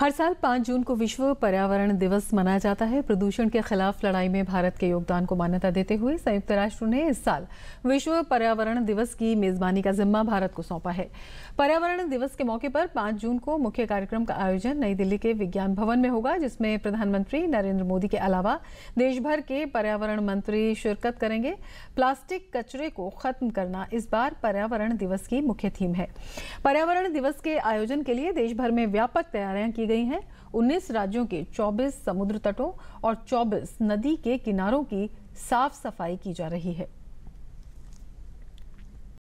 हर साल 5 जून को विश्व पर्यावरण दिवस मनाया जाता है प्रदूषण के खिलाफ लड़ाई में भारत के योगदान को मान्यता देते हुए संयुक्त राष्ट्र ने इस साल विश्व पर्यावरण दिवस की मेजबानी का जिम्मा भारत को सौंपा है पर्यावरण दिवस के मौके पर 5 जून को मुख्य कार्यक्रम का आयोजन नई दिल्ली के विज्ञान भवन में होगा जिसमें प्रधानमंत्री नरेंद्र मोदी के अलावा देशभर के पर्यावरण मंत्री शिरकत करेंगे प्लास्टिक कचरे को खत्म करना इस बार पर्यावरण दिवस की मुख्य थीम है पर्यावरण दिवस के आयोजन के लिए देशभर में व्यापक तैयारियां की दी गई हैं 19 राज्यों के 24 समुद्र तटों और 24 नदी के किनारों की साफ सफाई की जा रही है